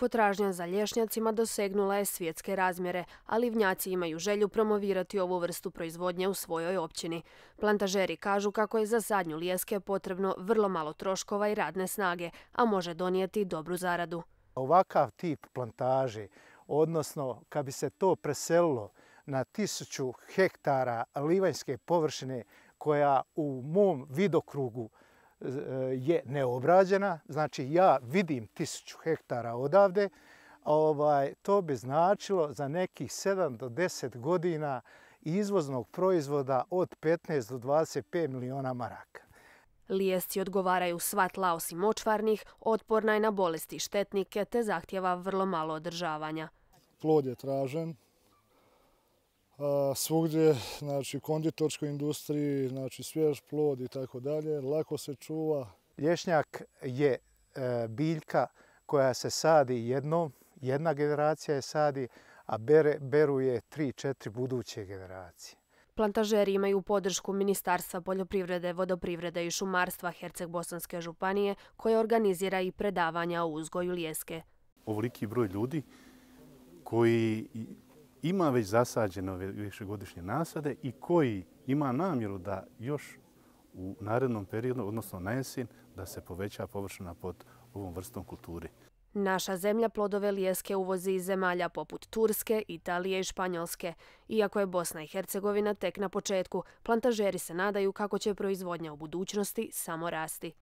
Potražnja za lješnjacima dosegnula je svjetske razmjere, ali vnjaci imaju želju promovirati ovu vrstu proizvodnje u svojoj općini. Plantažeri kažu kako je za sadnju lijeske potrebno vrlo malo troškova i radne snage, a može donijeti dobru zaradu. Ovakav tip plantaže, odnosno kad bi se to preselilo na tisuću hektara livanjske površine koja u mom vidokrugu, Eh, je neobrađena, znači ja vidim tisuću hektara odavde, ovaj, to bi značilo za nekih 7 do 10 godina izvoznog proizvoda od 15 do 25 miliona maraka. Lijesci odgovaraju svat laos i močvarnih, otporna je na bolesti štetnike te zahtjeva vrlo malo održavanja. Plod je tražen, svugdje, znači u konditorskoj industriji, znači svjež plod i tako dalje, lako se čuva. Lješnjak je e, biljka koja se sadi jedno, jedna generacija je sadi, a beru je tri, četiri buduće generacije. Plantažeri imaju podršku Ministarstva poljoprivrede, vodoprivrede i šumarstva Herceg-Bosanske županije koje organizira i predavanja o uzgoju ljeske. Ovoliki broj ljudi koji ima već zasađeno višegodišnje nasade i koji ima namjeru da još u narednom periodu, odnosno na jesin, da se poveća površina pod ovom vrstom kulturi. Naša zemlja plodove lijeske uvozi iz zemalja poput Turske, Italije i Španjolske. Iako je Bosna i Hercegovina tek na početku, plantažeri se nadaju kako će proizvodnja u budućnosti samo rasti.